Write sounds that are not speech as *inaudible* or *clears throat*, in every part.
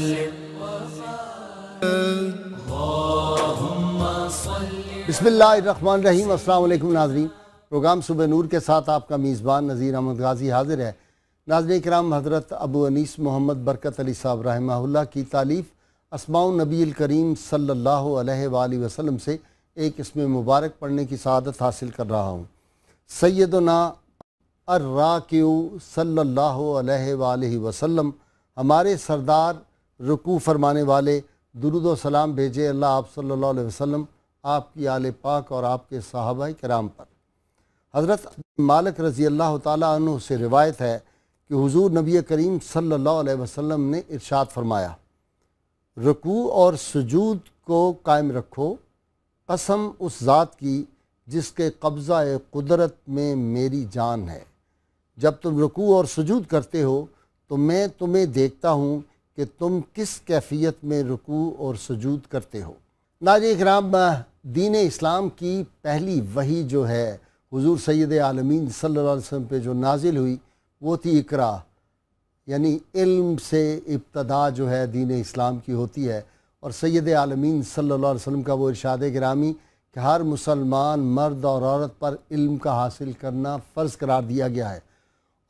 बसमीम अल्लाम नाजरी प्रोग्राम सुबह नूर के साथ आपका मेज़बान नज़ीर अहमद गाजी हाजिर है नाजर कराम हज़रत अबू अनीस मोहम्मद बरकत अली साहब रहमल्ला की तालीफ़ असमाउ नबील करीम सल्ला वसलम से एक इसमें मुबारक पढ़ने की सदत हासिल कर रहा हूँ सैदना अर्रा क्यू सल्ला वसम हमारे सरदार रुकू फरमाने वाले दुरुद सलाम भेजे अल्लाह आप सल्ला वसम आपकी आल पाक और आपके सहाबा कराम पर हज़रत मालिक रज़ी अल्लाह तु से रिवायत है कि हुजूर नबी करीम सल्लल्लाहु अलैहि वसल्लम ने इरशाद फरमाया रुकू और सजूद को कायम रखो कसम उस ज़ात की जिसके कब्ज़ा कुदरत में मेरी जान है जब तुम रुकू और सजूद करते हो तो मैं तुम्हें देखता हूँ कि तुम किस कैफियत में रुकू और सजूद करते हो नाजी इकराम दीन इस्लाम की पहली वही जो है हुजूर सैद आलमीन सल्लल्लाहु अलैहि वसल्लम पे जो नाजिल हुई वो थी इकरा यानी इल्म से इब्तदा जो है दीन इस्लाम की होती है और सैद आलमीन सल्लल्लाहु अलैहि वसल्लम का वो इरशाद गिरामी कि हर मुसलमान मर्द और औरत पर इल्म का हासिल करना फ़र्ज़ करार दिया गया है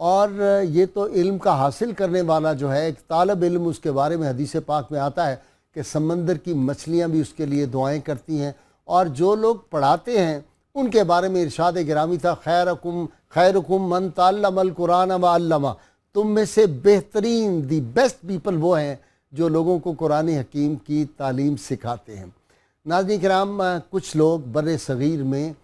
और ये तो इल्म का हासिल करने वाला जो है एक तालब इल्म उसके बारे में हदीस पाक में आता है कि समंदर की मछलियाँ भी उसके लिए दुआएँ करती हैं और जो लोग पढ़ाते हैं उनके बारे में इरशाद ग्रामी था खैर खैर मन तमल कुरान तुम में से बेहतरीन दी बेस्ट पीपल वो हैं जो लोगों को कुरान हकीम की तालीम सिखाते हैं नाजी कराम कुछ लोग बर सग़ीर में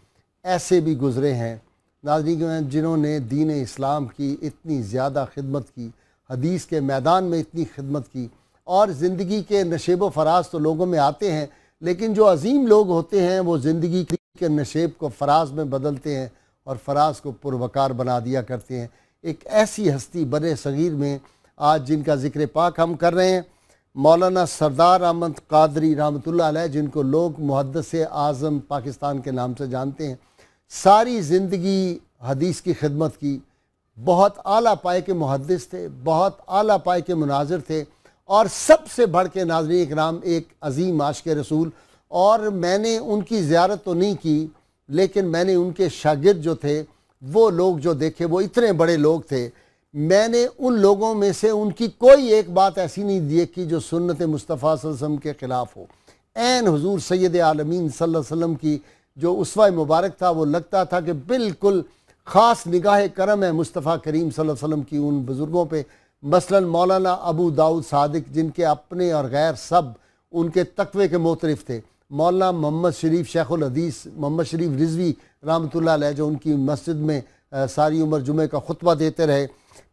ऐसे भी गुज़रे हैं नाजरीन जिन्होंने दीन इस्लाम की इतनी ज़्यादा खिदमत की हदीस के मैदान में इतनी खिदमत की और ज़िंदगी के नशेब व फराज तो लोगों में आते हैं लेकिन जो अजीम लोग होते हैं वो ज़िंदगी के नशेब को फराज में बदलते हैं और फराज को पुरवकार बना दिया करते हैं एक ऐसी हस्ती बर सग़ीर में आज जिनका ज़िक्र पाक हम कर रहे हैं मौलाना सरदार अहमद कादरी रहमत जिनको लोग मुहदस आज़म पाकिस्तान के नाम से जानते हैं सारी ज़िंदगी हदीस की खिदमत की बहुत आला पाए के मुहदस थे बहुत आला पाए के मुनाजिर थे और सबसे बढ़ के नाजरी इकराम एक अजीम आश के रसूल और मैंने उनकी ज्यारत तो नहीं की लेकिन मैंने उनके शागिद जो थे वो लोग जो देखे वो इतने बड़े लोग थे मैंने उन लोगों में से उनकी कोई एक बात ऐसी नहीं देखी जो सुन्नत मुस्तफ़ा के ख़िलाफ़ हो एन हजूर सैद आलमीन वसम की जो उसवा मुबारक था वो लगता था कि बिल्कुल ख़ास निगाह करम है मुस्तफ़ा करीम वसल्लम की उन बुज़ुर्गों पर मसलन मौलाना अबू दाऊद सादिक जिनके अपने और गैर सब उनके तकवे के मोतरफ थे मौलाना मोहम्मद शरीफ शेखुल हदीस मोहम्मद शरीफ रिजवी रहमतुल्लाह जो उनकी मस्जिद में सारी उम्र जुमे का खुतबा देते रहे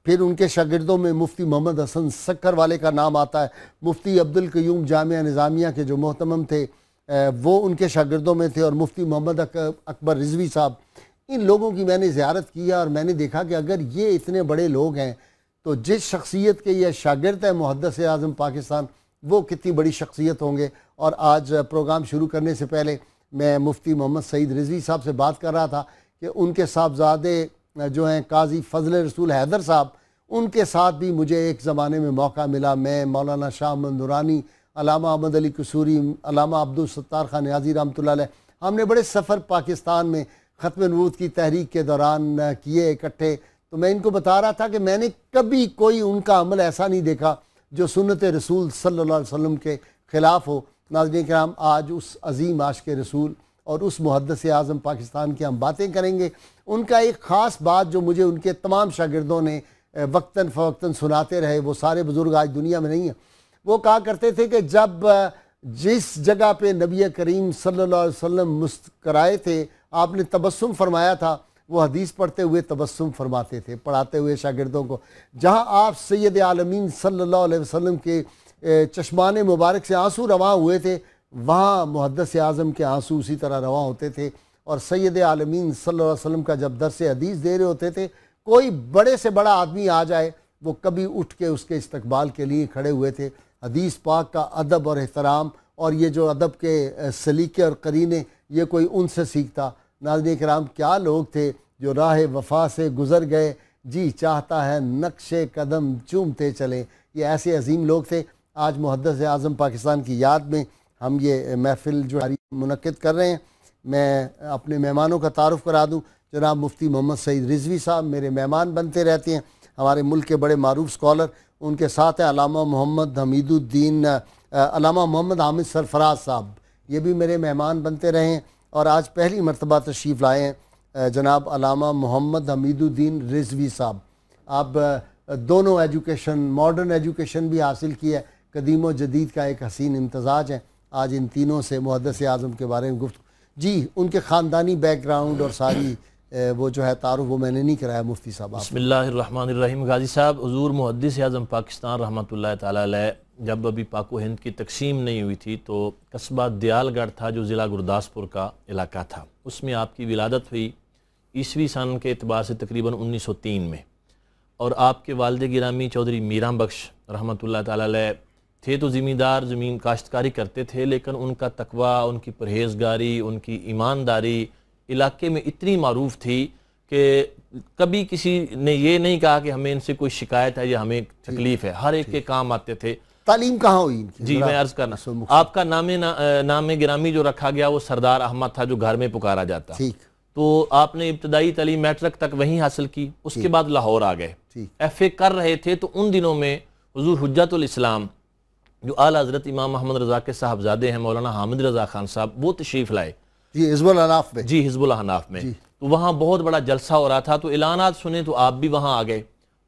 फिर उनके शागिर्दों में मुफ्ती मोहम्मद हसन सक्कर वाले का नाम आता है मुफ्ती अब्दुल क्यूम जामिया निज़ामिया के जो मोहतमम थे वो उनके शागिदों में थे और मुफ्ती मोहम्मद अकबर रिजवी साहब इन लोगों की मैंने ज्यारत किया और मैंने देखा कि अगर ये इतने बड़े लोग हैं तो जिस शख्सियत के ये शागिर्द हैं मुहदस आज़म पाकिस्तान वो कितनी बड़ी शख्सियत होंगे और आज प्रोग्राम शुरू करने से पहले मैं मुफ्ती मोहम्मद सईद रिजवी साहब से बात कर रहा था कि उनके साहबजादे जो हैं काजी फजल रसूल हैदर साहब उनके साथ भी मुझे एक ज़माने में मौका मिला मैं मौलाना शाह मंदुरानी अलामा अहमद अली कसूरी अलामा अब्दुलसत्तार खान याजी रहमत हमने बड़े सफ़र पाकिस्तान में ख़त्म नूत की तहरीक के दौरान किए इकट्ठे तो मैं इनको बता रहा था कि मैंने कभी कोई उनका अमल ऐसा नहीं देखा जो सुनत रसूल सल्ला वसम के ख़िलाफ़ हो नाजन कराम आज उस अजीम आश के रसूल और उस मुहदस आज़म पाकिस्तान की हम बातें करेंगे उनका एक ख़ास बात जो मुझे उनके तमाम शागिदों ने वक्ता फ़वक्ता सुनाते रहे वो सारे बुज़ुर्ग आज दुनिया में नहीं हैं वो कहा करते थे कि जब जिस जगह पे नबी करीम सल्लल्लाहु अलैहि वसल्लम मुस्कराए थे आपने तबस्सुम फरमाया था वो हदीस पढ़ते हुए तबस्सुम फरमाते थे पढ़ाते हुए शागिरदों को जहाँ आप सैद आलमीन सल्ला वसम के चश्मान मुबारक से आंसू रवा हुए थे वहाँ मुहदस आज़म के आंसू उसी तरह रवा होते थे और सैद आलमीन सल्ला अलैहि का जब दरस हदीस दे रहे होते थे कोई बड़े से बड़ा आदमी आ जाए वो कभी उठ के उसके इस्तकबाल के लिए खड़े हुए थे हदीस पाक का अदब और एहतराम और ये जो अदब के सलीके और करीने ये कोई उनसे सीखता नाजन कराम क्या लोग थे जो राह वफा से गुज़र गए जी चाहता है नक्श कदम चूमते चले ये ऐसे अजीम लोग थे आज मुहदस आज़म पाकिस्तान की याद में हम ये महफिल जो मनद कर रहे हैं मैं अपने मेहमानों का तारफ़ करा दूँ जनाब मुफ्ती मोहम्मद सईद रिजवी साहब मेरे मेहमान बनते रहते हैं हमारे मुल्क के बड़े मरूफ स्कॉलर उनके साथ है अलामा मोहम्मद हमीदुद्दीन अलामा मोहम्मद हामिद सरफराज साहब ये भी मेरे मेहमान बनते रहे और आज पहली मरतबा तशरीफ़ लाए हैं जनाब अलामा मोहम्मद हमीदुद्दीन रिजवी साहब आप दोनों एजुकेशन मॉडर्न एजुकेशन भी हासिल की है कदीम जदीद का एक हसीन इम्तजाज है आज इन तीनों से मुहदस आज़म के बारे में गुफ्त जी उनके ख़ानदानी बैकग्राउंड और सारी वो जो है तारुफ वो मैंने नहीं कराया मुफ्ती साहब बसमिल्लाम गाजी साहब हजूर मुहदस अज़म पाकिस्तान रहमत ला जब अभी पाको हिंद की तकसीम नहीं हुई थी तो कस्बा दयालगढ़ था जो ज़िला गुरदासपुर का इलाका था उसमें आपकी विलादत हुई ईसवी सन के अतबार से तकरीबन उन्नीस सौ तीन में और आपके वालद गिरामी चौधरी मीरा बख्श रहमत ला थे तो ज़िमींदार ज़मीन काश्तकारी करते थे लेकिन उनका तकवा उनकी परहेज़गारी उनकी ईमानदारी इलाके में इतनी मरूफ थी कि कभी किसी ने ये नहीं कहा कि हमें इनसे कोई शिकायत है या हमें तकलीफ है हर एक के काम आते थे तालीम कहाँ हुई इनकी जी मैं अर्ज करना आपका नामे ना, नामे गिरामी जो रखा गया वो सरदार अहमद था जो घर में पुकारा जाता ठीक तो आपने इब्तदाई तलीम मैट्रिक तक वहीं हासिल की उसके बाद लाहौर आ गए एफ ए कर रहे थे तो उन दिनों में हजूर हजतुल इस्लाम जो आला हजरत इमाम महमद रजा के साहबजादे हैं मौलाना हामिद रजा खान साहब वो तशरीफ़ लाए जी हिजबुल हनाफ में जी हिजबुल में तो वहाँ बहुत बड़ा जलसा हो रहा था तो ऐलानात सुने तो आप भी वहाँ आ गए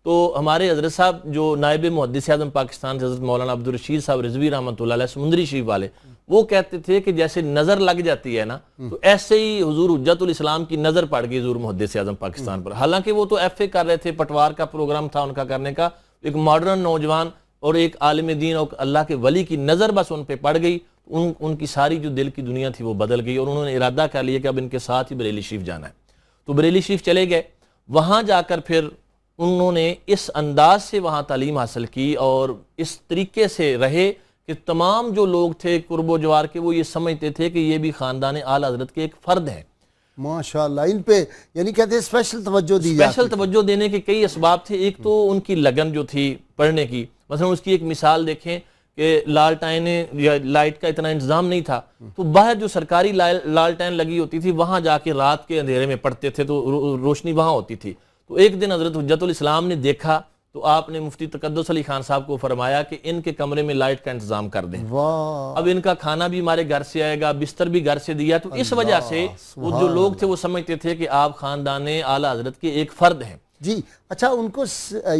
तो हमारे हजरत साहब जो नायब मुहदस आजम पाकिस्तान हजरत मौलाना अब्दुलरशीद साहब रिजवी रहमत समुंदरी शरीफ वाले वो कहते थे कि जैसे नज़र लग जाती है ना हम्म। तो ऐसे ही हजूर उज्जतुल इस्लाम की नज़र पड़ गई हजूर मुहदस आजम पाकिस्तान हम्म। पर हालांकि वो तो एफ ए कर रहे थे पटवार का प्रोग्राम था उनका करने का एक मॉडर्न नौजवान और एक आलम दीन और अल्लाह के वली की नज़र बस उन पर पड़ गई उन उनकी सारी जो दिल की दुनिया थी वो बदल गई और उन्होंने इरादा कर लिया कि अब इनके साथ ही बरेली शरीफ जाना है तो बरेली शरीफ चले गए वहाँ जाकर फिर उन्होंने इस अंदाज से वहाँ तालीम हासिल की और इस तरीके से रहे कि तमाम जो लोग थे कुर्बो जवार के वो ये समझते थे कि ये भी ख़ानदान आला हजरत के एक फ़र्द हैं माशाल्लाह इन पे यानी कहते हैं स्पेशल तवज्जो दी स्पेशल तवज्जो देने के कई इसबाब थे एक तो उनकी लगन जो थी पढ़ने की मतलब उसकी एक मिसाल देखें कि लालटाइन या लाइट का इतना इंतजाम नहीं था तो बाहर जो सरकारी लालटाइन लगी होती थी वहां जाके रात के अंधेरे में पढ़ते थे तो रोशनी वहां होती थी तो एक दिन हजरत हजतुल इस्लाम ने देखा तो आपने मुफ्ती तकदस अली खान साहब को फरमाया कि इनके कमरे में लाइट का इंतजाम कर दें अब इनका खाना भी हमारे घर से आएगा बिस्तर भी घर से दिया तो इस वजह से वो जो लोग थे वो समझते थे कि आप खानदान आला हजरत के एक फर्द हैं जी अच्छा उनको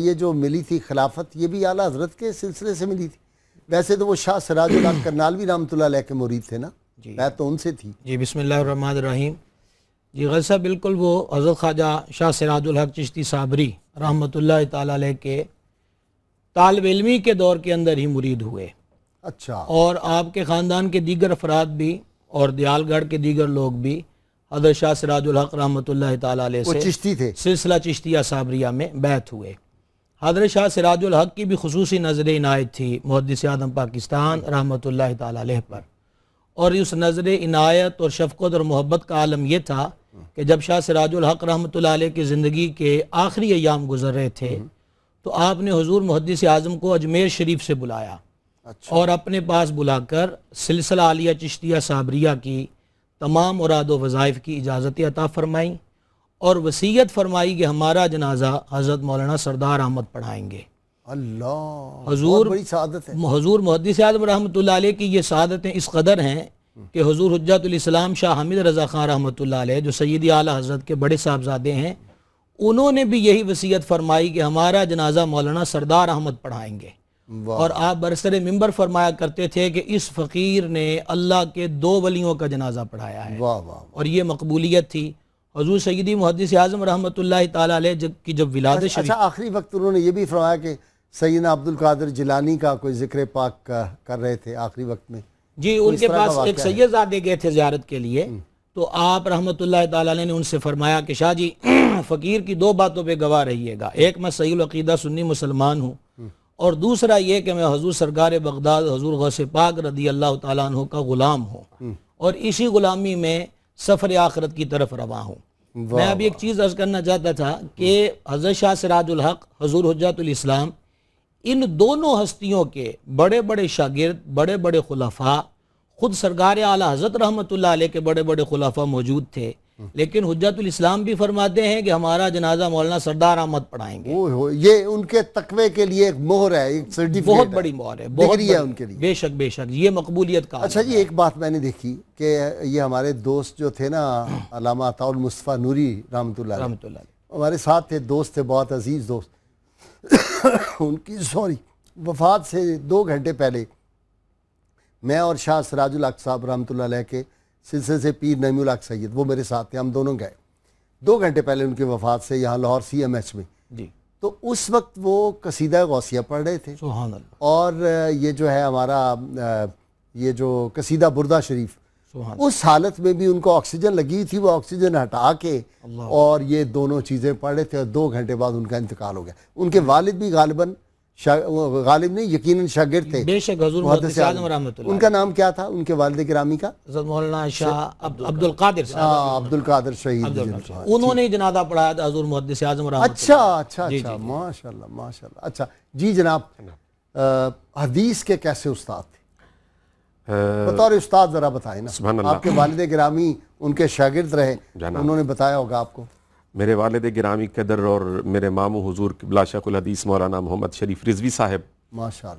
ये जो मिली थी खिलाफत ये भी आला हजरत के सिलसिले से मिली थी वैसे तो वो शाह करनाल करनालवी रहमतुल्लाह के मुरीद थे ना जी मैं तो उनसे थी जी बिसमीम जी गलसा बिल्कुल वो हज़रत ख्वाजा शाह सराजुल चिश्ती साबरी रहमत ताल के तालब इलमी के दौर के अंदर ही मुरीद हुए अच्छा और आपके ख़ानदान के दीगर अफराद भी और दयालगढ़ के दीगर लोग भी हजरत शाह सराजुल रहमत चिश्ती थे सिलसिला चिश्तिया साबरिया में बैत हुए हजरत शाह सिराजुल हक की भी खसूस नज़र इनायत थी मुहदस आदम पाकिस्तान रहमत ला पर और उस नज़र इनायत और शफकत और मोहब्बत का आलम यह था कि जब शाह सिराजुल हक रहमत की ज़िंदगी के आखिरी अयाम गुजर रहे थे तो आपने हजूर मुहदस आज़म को अजमेर शरीफ से बुलाया अच्छा। और अपने पास बुलाकर सिलसिला आलिया चिश्तिया साबरिया की तमाम मुराद वज़ाइफ की इजाज़त अता फ़रमाईं और वसीयत फरमाई कि हमारा जनाजा हज़रत मौलाना सरदार अहमद पढ़ाएंगे हजूर बड़ी रहमत की ये शहादतें इस कदर हैं कि हजूर हजतम शाह हमिद रज़ा खान रहमत जो सैदी आला हजरत के बड़े साहबजादे हैं उन्होंने भी यही वसीयत फरमाई कि हमारा जनाजा मौलाना सरदार अहमद पढ़ाएंगे और आप बरसर मंबर फरमाया करते थे कि इस फ़कीर ने अल्लाह के दो वलियों का जनाजा पढ़ाया है वाह वाह और ये मकबूलियत थी हजूर सईदी मुहदस आज़म रहमत जब की जब विलाद अच्छा, अच्छा आखिरी वक्त उन्होंने ये भी फरमाया कि सैदना अब्दुल कादर जिलानी का कोई जिक्र पाक का कर रहे थे आखिरी वक्त में जी तो उनके पास एक आदे गए थे ज्यारत के लिए हम्म। तो आप रहमत ने उनसे फरमाया कि शाह जी *clears throat* फ़कीर की दो बातों पर गवाह रहिएगा एक मैं सईदीदा सुन्नी मुसलमान हूँ हम्म। और दूसरा ये कि मैं हजूर सरकार बगदाद हजूर गौस पाक रदी अल्लाह तु का ग़ुलाम हूँ हम्म। और इसी ग़ुलामी में सफ़र आखरत की तरफ रवा हूँ मैं अभी एक चीज़ अर्ज करना चाहता था कि हजरत शाह सराजुल हक हजूर हजतुल इस्लाम इन दोनों हस्तियों के बड़े बड़े शागिर्द बड़े बड़े खुलफा खुद सरकार आला हजरत रहमत के बड़े बड़े खुलफा मौजूद थे लेकिन हजतुल इस्लाम भी फरमाते हैं कि हमारा जनाजा मौलाना सरदार अहमद पढ़ाएंगे ओ, ये उनके तकवे के लिए एक मोहर है एक बहुत है। बड़ी मोहर है बहुत है उनके लिए बेशक बेशक ये मकबूलियत का अच्छा जी एक बात मैंने देखी कि ये हमारे दोस्त जो थे ना *clears throat* अलामा ताउल मुस्तफ़ा नूरी रहमत हमारे साथ थे दोस्त थे बहुत अजीज़ दोस्त *coughs* उनकी सॉरी वफात से दो घंटे पहले मैं और शाह सराजुल साहब रहमत के सिलसिले से पीर नमील हक सैद वो मेरे साथ थे हम दोनों गए दो घंटे पहले उनकी वफात से यहाँ लाहौर सी एम एच में जी तो उस वक्त वो कसीदा गौसिया पढ़ रहे थे और ये जो है हमारा ये जो कसीदा बुरदा शरीफ उस हालत में भी उनको ऑक्सीजन लगी थी वो ऑक्सीजन हटा के और ये दोनों चीज़ें पढ़ रहे थे और दो घंटे बाद उनका इंतकाल हो गया उनके वालिद भी गालिबा गालिब यकीन शागिर थे उनका नाम क्या था उनके वालद गिरामी का हाँ, अब्दुल कादिर शहीद उन्होंने पढ़ाया था मुहदस आजम अच्छा अच्छा अच्छा अच्छा जी जनाब हदीस के कैसे उस्ताद थे बतौर उस्ताद ज़रा बताए ना आपके वालद गिरामी उनके शागिर्द रहे उन्होंने बताया होगा आपको मेरे वालद गिरामी कदर और मेरे मामू हजूर किबला हदीस मौलाना मोहम्मद शरीफ रिजवी साहब माशा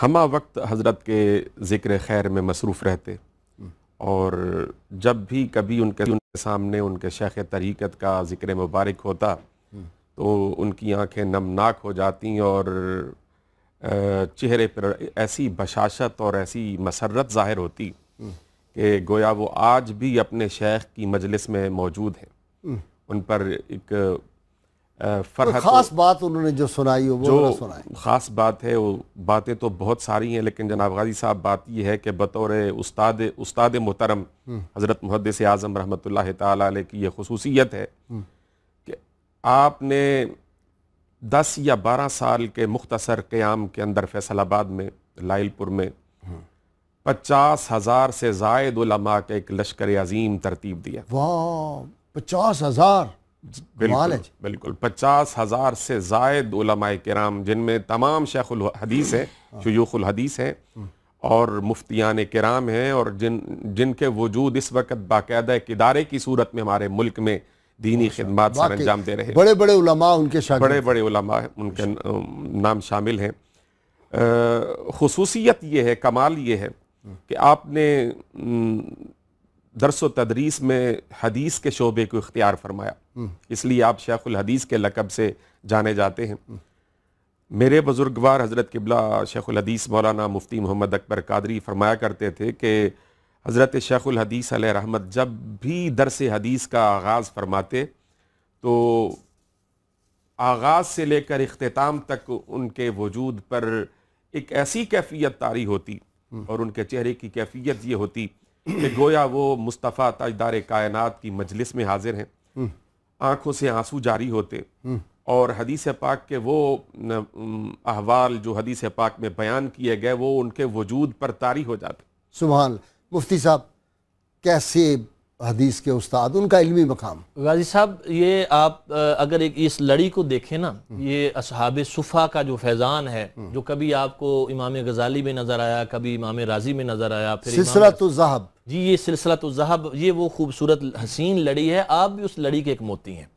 हमा वक्त हज़रत के ज़िक्र खैर में मसरूफ़ रहते और जब भी कभी उनके उनके सामने उनके शेख तरीक़त का ज़िक्र मुबारक होता तो उनकी आंखें नमनाक हो जाती और चेहरे पर ऐसी बशाशत और ऐसी मसरत ज़ाहिर होती कि गोया वो आज भी अपने शेख की मजलिस में मौजूद हैं हम्म। उन पर एक फरहत तो खास बात उन्होंने जो सुनाई हो वो जो सुनाई खास बात है वो बातें तो बहुत सारी हैं लेकिन जनाब गाजी साहब बात यह है कि बतौर उस्ताद उस्ताद मोहतरम हम्म। हज़रत मुहदस आज़म रहमत ला की यह खसूसियत है हम्म। कि आपने दस या बारह साल के मुख्तर क़्याम के अंदर फैसलाबाद में लाइलपुर में पचास हजार से जायद उलमा का एक लश्कर अजीम तरतीब दिया पचास हजार बिल्कुल बिल्कुल पचास हजार से जायद उलमा कराम जिनमें तमाम शेखुल हदीस हैं हाँ। शयूखुल हदीस हैं हाँ। और मुफ्तियान कराम हैं और जिन जिनके वजूद इस वक्त बाकायदा एक इदारे की सूरत में हमारे मुल्क में दीनी खिदम सर अंजाम दे रहे बड़े बड़े उलमा उनके बड़े बड़े उलमा उनके नाम शामिल हैं खसूसियत ये है कमाल ये है कि आपने दरस तदरीस में हदीस के शोबे को इख्तियार फरमाया हम्म। इसलिए आप शेखुल हदीस के लकब से जाने जाते हैं हम्म। मेरे बुज़ुर्गवार हज़रत किबला शेखुल हदीस मौलाना मुफ्ती मोहम्मद अकबर कादरी फरमाया करते थे कि हज़रत शेखुल हदीस रहमत जब भी दरस हदीस का आगाज़ फरमाते तो आगाज़ से लेकर अख्ताम तक उनके वजूद पर एक ऐसी कैफियत तारी होती और उनके चेहरे की कैफियत ये होती कि गोया वो मुस्तफ़ा ताजदार कायनात की मजलिस में हाजिर हैं आंखों से आंसू जारी होते और हदीस पाक के वो अहवाल जो हदीस पाक में बयान किए गए वो उनके वजूद पर तारी हो जाते सुबह मुफ्ती साहब कैसे हदीस के उस्ताद उनका इलमी मकाम गाजी साहब ये आप अगर एक इस लड़ी को देखें ना ये असहाब सुफ़ा का जो फैज़ान है जो कभी आपको इमाम गजाली में नज़र आया कभी इमाम राजी में नज़र आया फिर सिलसिला तो जहाब जी ये सिलसिला तो जहाब ये वो खूबसूरत हसीन लड़ी है आप भी उस लड़ी के एक मोती हैं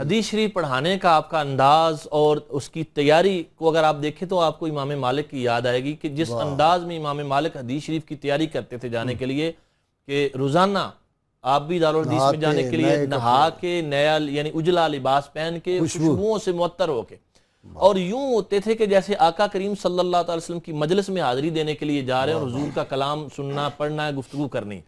हदीस शरीफ पढ़ाने का आपका अंदाज और उसकी तैयारी को अगर आप देखें तो आपको इमाम मालिक की याद आएगी कि जिस अंदाज में इमाम मालिक हदीस शरीफ की तैयारी करते थे जाने हम्म। के लिए कि रोज़ाना आप भी दारुलदीस में जाने के लिए नहा के नया यानी उजला लिबास पहन के खुशबुओं से मुअत्तर होके और यूं होते थे कि जैसे आका करीम सल्लल्लाहु अलैहि वसल्लम की मजलिस में हाजिरी देने के लिए जा रहे हैं और हजूर का कलाम सुनना पढ़ना गुफ्तु करनी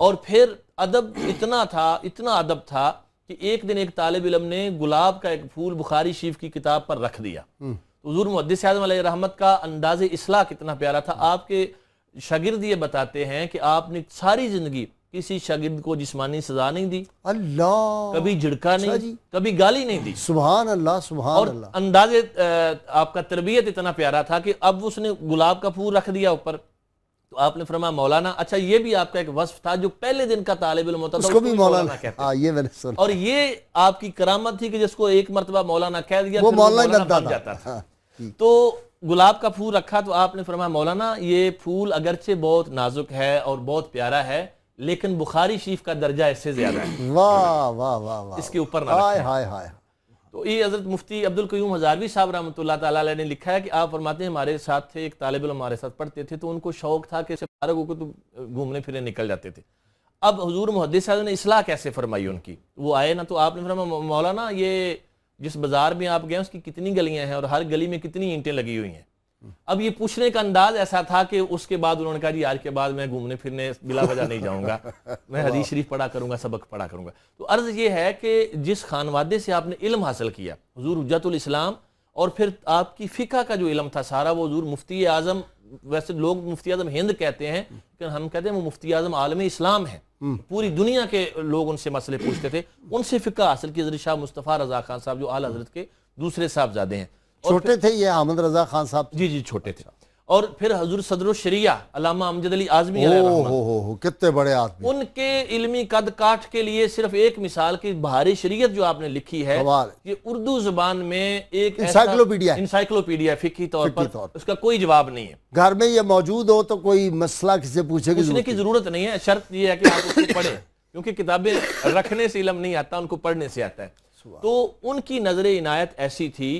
और फिर अदब इतना था इतना अदब था कि एक दिन एक तालब इलम ने गुलाब का एक फूल बुखारी शरीफ की किताब पर रख दिया हजूर हम्म। तो मुद्दिस रहमत का अंदाज इसलाह कितना प्यारा था आपके शागिर्द ये बताते हैं कि आपने सारी जिंदगी किसी शागिर्द को जिसमानी सजा नहीं दी अल्लाह कभी झिड़का अच्छा नहीं कभी गाली नहीं दी सुबह अल्लाह सुबह और अंदाजे आपका तरबियत इतना प्यारा था कि अब उसने गुलाब का फूल रख दिया ऊपर तो आपने फरमा मौलाना अच्छा ये भी आपका एक वस्फ था जो पहले दिन का तालब उसको भी मौलाना कहते हैं हाँ, ये मैंने सुना और ये आपकी करामत थी कि जिसको एक मरतबा मौलाना कह दिया वो मौलाना मौलाना था, जाता था। हाँ, तो गुलाब का फूल रखा तो आपने फरमा मौलाना ये फूल अगरचे बहुत नाजुक है और बहुत प्यारा है लेकिन बुखारी शरीफ का दर्जा इससे ज्यादा है वाह वाह वाह वाह इसके ऊपर हाय हाय हाय तो ये हजरत मुफ्ती अब्दुल क्यूम हजारवी साहब रहमत ताली ने लिखा है कि आप फरमाते हैं हमारे साथ थे एक तालब हमारे साथ पढ़ते थे तो उनको शौक था कि सिपारा को तो घूमने फिरने निकल जाते थे अब हजूर महद साहब ने इसलाह कैसे फरमाई उनकी वो आए ना तो आपने फरमा मौलाना ये जिस बाजार में आप गए उसकी कितनी गलियां हैं और हर गली में कितनी ईंटें लगी हुई हैं अब ये पूछने का अंदाज ऐसा था कि उसके बाद उन्होंने कहा यार आज के बाद मैं घूमने फिरने बिला वजह नहीं जाऊंगा *laughs* मैं हदीस शरीफ पढ़ा करूंगा सबक पढ़ा करूंगा तो अर्ज ये है कि जिस खानवादे से आपने इल्म हासिल किया हजूर हजतुल इस्लाम और फिर आपकी फ़िका का जो इलम था सारा वो हजूर मुफ्ती आज़म वैसे लोग मुफ्ती आज़म हिंद कहते हैं लेकिन हम कहते हैं वो मुफ्ती आज़म आलम इस्लाम है हम्म। पूरी दुनिया के लोग उनसे मसले पूछते थे उनसे फ़िका हासिल किया शाह मुस्तफ़ा रजा खान साहब जो आल हजरत के दूसरे साहबजादे हैं छोटे थे ये अहमद रजा खान साहब जी जी छोटे थे और फिर हजूर सदर शरिया अमजद अली आजमी कितने बड़े आदमी उनके इल्मी कद काठ के लिए सिर्फ एक मिसाल की बाहरी शरीयत जो आपने लिखी है ये उर्दू जुबान में एक इंसाइक्लोपीडिया इंसाइक्लोपीडिया फिकी तौर पर तौर। उसका कोई जवाब नहीं है घर में ये मौजूद हो तो कोई मसला किसी पूछे पूछने की जरूरत नहीं है शर्त यह है कि आप उसको पढ़े क्योंकि किताबें रखने से इलम नहीं आता उनको पढ़ने से आता है तो उनकी नजर इनायत ऐसी थी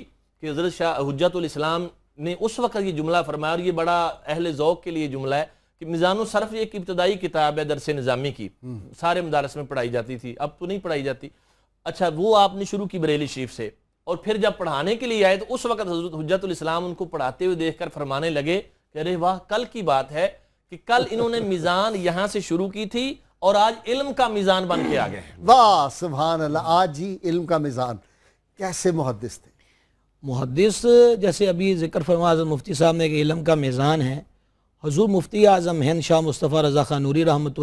कि हजरत शाह हजतलाम ने उस वक्त ये जुमला फरमाया और ये बड़ा अहल ओक़ के लिए जुमला है कि मिज़ान सरफ एक इब्तदाई किताब है दरस निज़ामी की हम्म। सारे मदारस में पढ़ाई जाती थी अब तो नहीं पढ़ाई जाती अच्छा वो आपने शुरू की बरेली शरीफ से और फिर जब पढ़ाने के लिए आए तो उस वक्त हजरत हजतलाम उनको पढ़ाते हुए देख कर फरमाने लगे कि अरे वाह कल की बात है कि कल इन्होंने *laughs* मिज़ान यहाँ से शुरू की थी और आज इल्म का मिज़ान बन के आ गए वाह सुबह आज ही इल्म का मिज़ान कैसे मुहदस थे मुहदस जैसे अभी ज़िक्र फरमाज़ मुफ्ती साहब ने एक इलम का मेज़ान है हजूर मुफ्ती आज़म हैं शाह मुस्तफ़ा रज़ा खान नूरी रहमत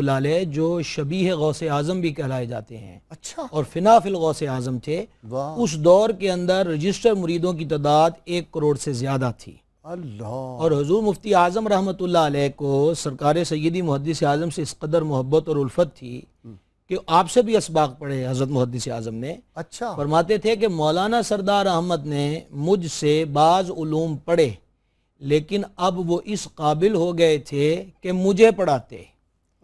जो शबी गौस आज़म भी कहलाए जाते हैं अच्छा और फ़िनाफिल गौस आज़म थे उस दौर के अंदर रजिस्टर मुरीदों की तादाद एक करोड़ से ज़्यादा थी और हजूर मुफ्ती आज़म रहमत को सरकार सैदी मुहदस आज़म से इस कदर मोहब्बत और उल्फत थी हम्म। कि आपसे भी इसबाक पढ़े हजरत मुहदस आजम ने अच्छा फरमाते थे कि मौलाना सरदार अहमद ने मुझसे बाज़ उलूम पढ़े लेकिन अब वो इस काबिल हो गए थे कि मुझे पढ़ाते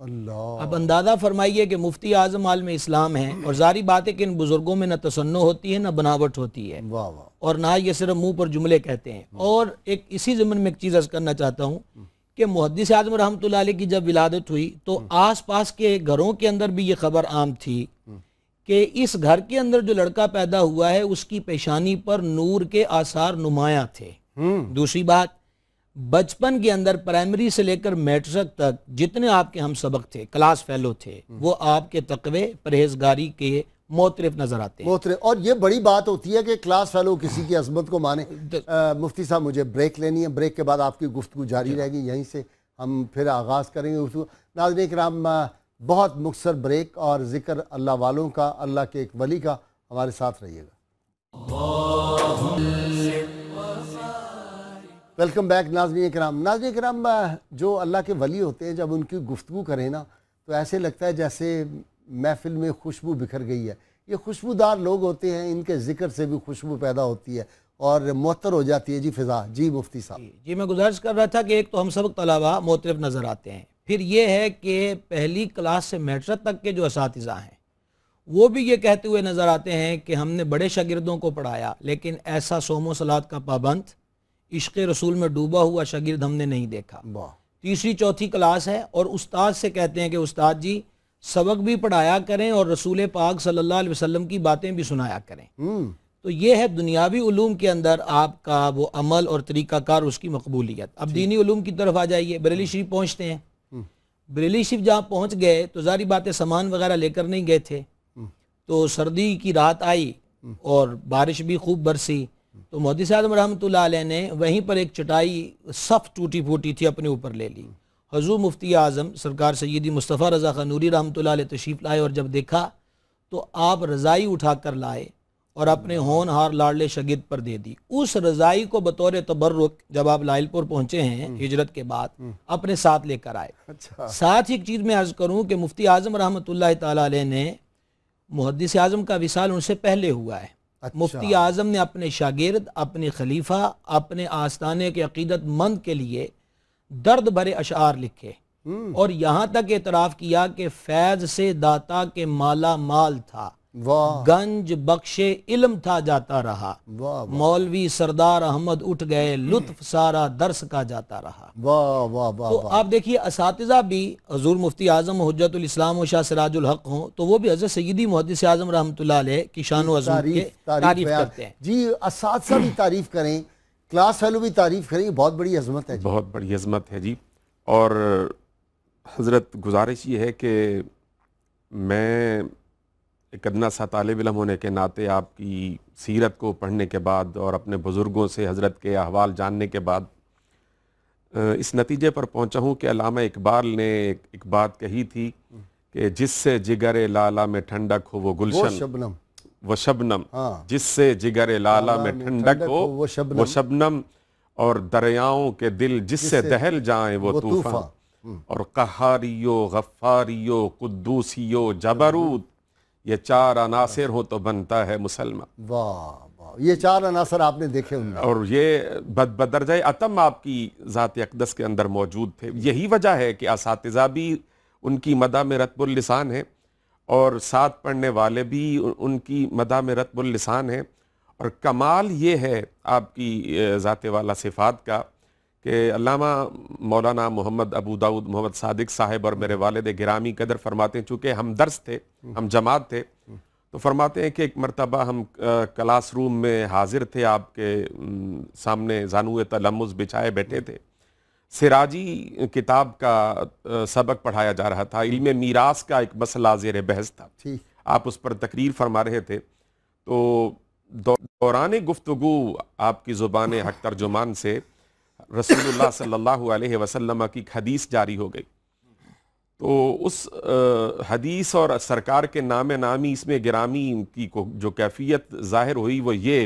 अल्लाह अब अंदाज़ा फरमाइए कि मुफ्ती आजम आलम इस्लाम है और जारी बात है कि इन बुज़ुर्गों में न तसन्न होती है न बनावट होती है वाह वाह और ना ये सिर्फ मुंह पर जुमले कहते हैं और एक इसी ज़मन में एक चीज़ अर्ज करना चाहता हूँ कि मुहदस आजम रहमत की जब विलादत हुई तो हम्म। आस पास के घरों के अंदर भी ये खबर आम थी हम्म। कि इस घर के अंदर जो लड़का पैदा हुआ है उसकी पेशानी पर नूर के आसार नुमाया थे हम्म। दूसरी बात बचपन के अंदर प्राइमरी से लेकर मैट्रिक तक जितने आपके हम सबक थे क्लास फेलो थे वो आपके तकवे परहेजगारी के मोतरफ नजर आते हैं मोतरफ और ये बड़ी बात होती है कि क्लास फैलो किसी की अजमत को माने आ, मुफ्ती साहब मुझे ब्रेक लेनी है ब्रेक के बाद आपकी गुफ्तु जारी रहेगी यहीं से हम फिर आगाज़ करेंगे गुफ्तु नाजन कराम बहुत मुखसर ब्रेक और ज़िक्र अल्लाह वालों का अल्लाह के एक वली का हमारे साथ रहिएगा वेलकम बैक नाजन कराम नाजन कराम जो अल्लाह के वली होते हैं जब उनकी गुफ्तु करें ना तो ऐसे लगता है जैसे महफिल में खुशबू बिखर गई है ये खुशबूदार लोग होते हैं इनके ज़िक्र से भी खुशबू पैदा होती है और मुहतर हो जाती है जी फिज़ा जी मुफ्ती साहब जी, जी मैं गुजारिश कर रहा था कि एक तो हम सबक तलाबा मोतरफ नज़र आते हैं फिर ये है कि पहली क्लास से मैट्रिक तक के जो इस हैं वो भी ये कहते हुए नज़र आते हैं कि हमने बड़े शागिर्दों को पढ़ाया लेकिन ऐसा सोमो सलाद का पाबंद इश्क रसूल में डूबा हुआ शागिर्द हमने नहीं देखा तीसरी चौथी क्लास है और उस्ताद से कहते हैं कि उस्ताद जी सबक भी पढ़ाया करें और रसूल पाक सल्लल्लाहु अलैहि वसल्लम की बातें भी सुनाया करें हम्म। तो यह है दुनियावी उलूम के अंदर आपका वो अमल और तरीक़ाकार उसकी मकबूलियत अब दीनी उलूम की तरफ आ जाइए बरेली शरीफ पहुँचते हैं हम्म। बरेली शरीफ जहाँ पहुँच गए तो जारी बातें सामान वगैरह लेकर नहीं गए थे हम्म। तो सर्दी की रात आई और बारिश भी खूब बरसी तो मोदी साहब रहमत ने वहीं पर एक चटाई सफ़ टूटी फूटी थी अपने ऊपर ले ली हजू मुफ्ती आज़म सरकार सैदी मुस्तफ़ा रज़ा खान नूरी रहमत तशरीफ़ लाए और जब देखा तो आप रज़ाई उठा कर लाए और अपने हार लाडले शगिद पर दे दी उस रज़ाई को बतौर तबर्रुक जब आप लाइलपुर पहुँचे हैं हम्म। हिजरत के बाद हम्म। अपने साथ लेकर आए अच्छा। साथ ही एक चीज़ मैं अर्ज़ करूँ कि मुफ्ती आज़म रहमत ला ने मुहदस आज़म का विशाल उनसे पहले हुआ है अच्छा। मुफ्ती आज़म ने अपने शागिर्द अपने खलीफा अपने आस्थाने के अकीदतमंद के लिए दर्द भरे अशार लिखे हम्म। और यहाँ तक एतराफ़ किया कि फैज से दाता के माला माल था गंज बख्शे इलम था जाता रहा वाह मौलवी सरदार अहमद उठ गए हम्म। लुत्फ सारा दर्श का जाता रहा वाह वाह वाह तो आप देखिए इस भी हजूर मुफ्ती आजम हजरतुल इस्लाम और शाह सिराजुल हक हों तो वो भी हजरत सईदी मुहदस आजम रहमत की शान तारीफ, तारीफ, तारीफ करते हैं जी इस भी तारीफ करें क्लास फैलो भी तारीफ़ करेंगे बहुत बड़ी अजमत है बहुत बड़ी अजमत है जी और हज़रत गुजारिश ये है कि मैं एक अदना सा तालब इलम होने के नाते आपकी सीरत को पढ़ने के बाद और अपने बुज़ुर्गों से हज़रत के अहवाल जानने के बाद इस नतीजे पर पहुंचा हूं कि अलामा इकबाल ने एक, एक बात कही थी कि जिससे जिगर लाला में ठंडक हो वो गुलशन वो शबनम वो शबनम हाँ। जिससे जिगर लाला में ठंडक हो वो शबनम, वो शबनम और दरियाओं के दिल जिससे दहल जाएं वो, वो तूफान हम्म। और कहारियो गफारियो कुदूसियो जबरूद ये चार अनासर हो तो बनता है मुसलमान वाह ये चार अनासर आपने देखे होंगे और ये बद बदरजा आतम आपकी ज़ात अकदस के अंदर मौजूद थे यही वजह है कि इस भी उनकी मदा में रतबुल्लिसान है और साथ पढ़ने वाले भी उनकी मदा में रतबुल्लिसान हैं और कमाल ये है आपकी ज़ात वाला सिफात का कि अलामा मौलाना मोहम्मद अबू दाऊद मोहम्मद सादिक साहब और मेरे वालद ग्रामी कदर फरमाते हैं चूँकि हम दर्स थे हम जमात थे तो फरमाते हैं कि एक मरतबा हम क्लास रूम में हाजिर थे आपके सामने जानू तलम्स बिछाए बैठे थे सिराजी किताब का सबक पढ़ाया जा रहा था इल्म मीरास का एक मसला जेर बहस था आप उस पर तकरीर फरमा रहे थे तो दौरान गुफ्तगु आपकी ज़ुबान हक तर्जुमान से रसूलुल्लाह सल्लल्लाहु अलैहि वसल्लम की हदीस जारी हो गई तो उस हदीस और सरकार के नाम नामी इसमें गिरामी की जो कैफियत ज़ाहिर हुई वो ये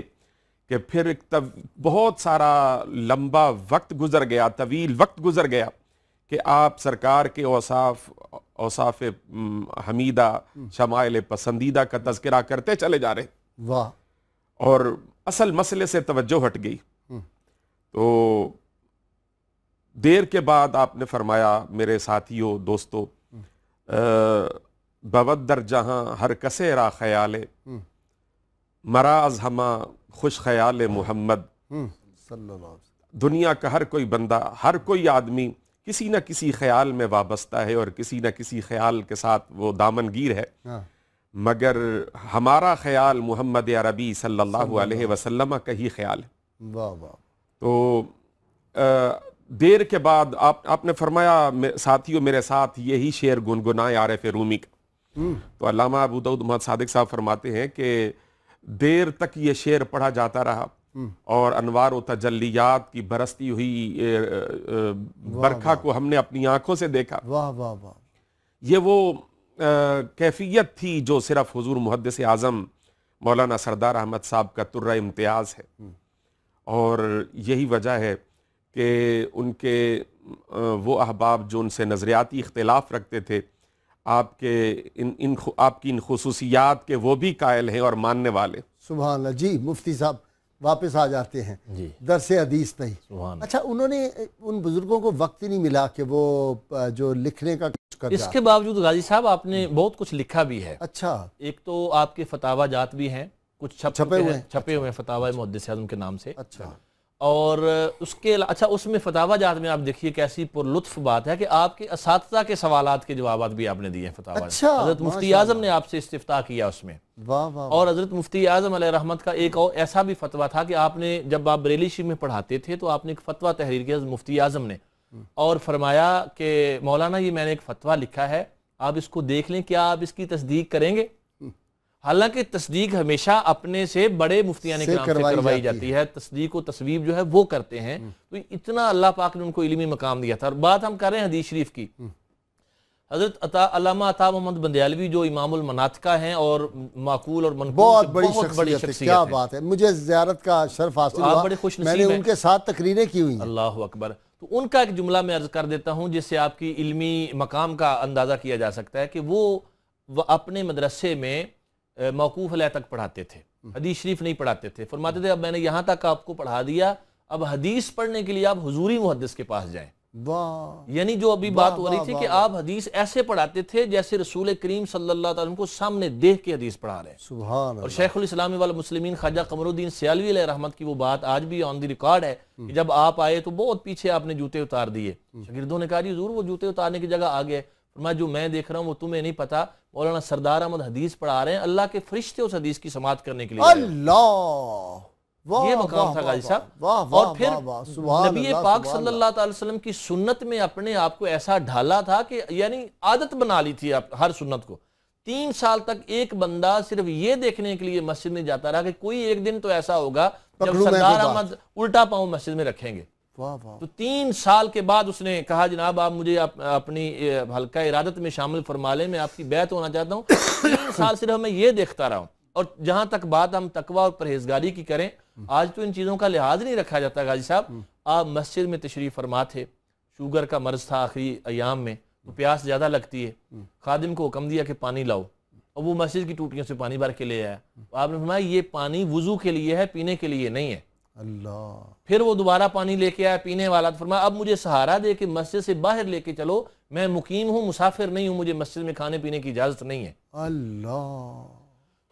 कि फिर एक तव, बहुत सारा लंबा वक्त गुजर गया तवील वक्त गुजर गया कि आप सरकार के औसाफ औसाफ हमीदा शमाइल पसंदीदा का तस्करा करते चले जा रहे वाह और असल मसले से तवज्जो हट गई हम्म। तो देर के बाद आपने फरमाया मेरे साथियों दोस्तों हम्म। बवदर जहां हर कसे रा ख्याल हम्म। मराज हमा खुश ख्याल मोहम्मद हम्म, दुनिया का हर कोई बंदा हर कोई आदमी किसी न किसी ख्याल में वाबस्ता है और किसी न किसी ख्याल के साथ वो दामनगीर है हाँ। मगर हमारा ख्याल मोहम्मद अरबी सल्लल्लाहु अलैहि वसल्लम का ही ख्याल है वाह वाह तो आ, देर के बाद आप आपने फरमाया साथियों मेरे साथ यही शेर गुनगुनाए आरफ रूमी का हम्म। तो अलामा अबू मोहम्मद सादिक साहब फरमाते हैं कि देर तक ये शेर पढ़ा जाता रहा हम्म। और अनवार तजल्लियात की बरसती हुई बरखा को हमने अपनी आंखों से देखा वाह वाह वाह ये वो कैफियत थी जो सिर्फ हजूर मुहदस आज़म मौलाना सरदार अहमद साहब का तुर्रा इम्तियाज़ है हम्म। और यही वजह है कि उनके वो अहबाब जो उनसे नज़रियाती इख्तलाफ रखते थे आपके इन इन आपकी इन खसूसियात के वो भी कायल हैं और मानने वाले सुबह जी मुफ्ती साहब वापस आ जाते हैं दर से अदीस नहीं अच्छा उन्होंने उन बुज़ुर्गों को वक्त ही नहीं मिला कि वो जो लिखने का कर इसके बावजूद गाजी साहब आपने बहुत कुछ लिखा भी है अच्छा एक तो आपके फतावा जात भी हैं कुछ छप छपे हुए हैं छपे अच्छा। हुए फतावा मुद्दे आजम के नाम से अच्छा और उसके अच्छा उसमें फतावा जात में आप देखिए कैसी पुरलुत्फ बात है कि आपके इस के सवाल के जवाब भी आपने दिए फतावा अच्छा, हजरत मुफ्ती आजम ने आपसे इस्तीफा किया उसमें वाह वाह और हजरत मुफ्ती आजम रहमत का एक और ऐसा भी फतवा था कि आपने जब आप बरेली शिव में पढ़ाते थे तो आपने एक फतवा तहरीर किया मुफ्ती आजम ने हम्म। और फरमाया कि मौलाना ये मैंने एक फतवा लिखा है आप इसको देख लें क्या आप इसकी तस्दीक करेंगे हालांकि तस्दीक हमेशा अपने से बड़े ने से करवाई, करवाई जाती, जाती है, है। तस्दीक और तस्वीब जो है वो करते हैं हम्म। तो इतना अल्लाह पाक ने उनको इलमी मकाम दिया था और बात हम कर रहे हैं हदीज शरीफ की हम्म। हजरत अता अता मोहम्मद बंदयालवी जो इमामुल मनातका हैं और माकूल और मन बहुत बड़ी बहुत बड़ी शख्सियत क्या बात है मुझे ज्यारत का शर्फ हासिल तो हुआ बड़े खुश मैंने उनके साथ तकरीरें की हुई अल्लाह अकबर तो उनका एक जुमला मैं अर्ज कर देता हूँ जिससे आपकी इलमी मकाम का अंदाज़ा किया जा सकता है कि वो अपने मदरसे में मौकूफ़ अलह तक पढ़ाते थे हदीस शरीफ नहीं पढ़ाते थे फरमाते थे अब मैंने यहाँ तक आपको पढ़ा दिया अब हदीस पढ़ने के लिए आप हजूरी मुहदस के पास जाए यानी जो अभी बात हो रही थी कि आप हदीस ऐसे पढ़ाते थे जैसे रसूल करीम सल्लाम को सामने देख के हदीस पढ़ा रहे हैं और शेखुल इस्लामी वाले मुस्लिम ख्वाजा कमरुद्दीन सियालवी रहमत की वो बात आज भी ऑन द रिकॉर्ड है कि हम्म। जब आप आए तो बहुत पीछे आपने जूते उतार दिए हम्म। शगिर्दों ने कहा जी जरूर वो जूते उतारने की जगह आ गए फरमा जो मैं देख रहा हूँ वो तुम्हें नहीं पता मौलाना सरदार अहमद हदीस पढ़ा रहे हैं अल्लाह के फरिश्ते उस हदीस की समात करने के लिए ये मकाम था गाजी साहब और फिर नबी पाक सल्लल्लाहु अलैहि वसल्लम की सुन्नत में अपने आप को ऐसा ढाला था कि यानी आदत बना ली थी आप हर सुन्नत को तीन साल तक एक बंदा सिर्फ ये देखने के लिए मस्जिद में जाता रहा कि कोई एक दिन तो ऐसा होगा जब सरदार अहमद उल्टा पाँव मस्जिद में रखेंगे वाह वाह तो तीन साल के बाद उसने कहा जनाब आप मुझे आप, अपनी हल्का इरादत में शामिल फरमा लें मैं आपकी बैत होना चाहता हूँ तीन *coughs* साल सिर्फ मैं ये देखता रहा हूँ और जहाँ तक बात हम तकवा और परहेजगारी की करें आज तो इन चीज़ों का लिहाज नहीं रखा जाता गाजी साहब हम्म। आप मस्जिद में तशरीफ़ फरमा थे शुगर का मर्ज था आखिरी अयाम में तो प्यास ज़्यादा लगती है हम्म। खादिम को हुक्म दिया कि पानी लाओ और वो मस्जिद की टूटियों से पानी भर के ले आया हम्म। आपने फरमाया ये पानी वज़ू के लिए है पीने के लिए नहीं है अल्लाह फिर वो दोबारा पानी लेके आया पीने वाला तो फरमाया अब मुझे सहारा दे के मस्जिद से बाहर लेके चलो मैं मुकीम हूँ मुसाफिर नहीं हूँ मुझे मस्जिद में खाने पीने की इजाज़त नहीं है अल्लाह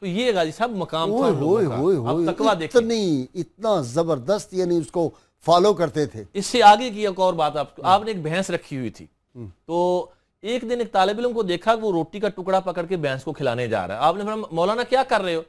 तो ये गाजी साहब मकाम था तकवा इतनी इतना ज़बरदस्त यानी उसको फॉलो करते थे इससे आगे की एक और बात आपको हम्म। आपने एक भैंस रखी हुई थी हम्म। तो एक दिन एक तालब इलम को देखा वो रोटी का टुकड़ा पकड़ के भैंस को खिलाने जा रहा है आपने मौलाना क्या कर रहे हो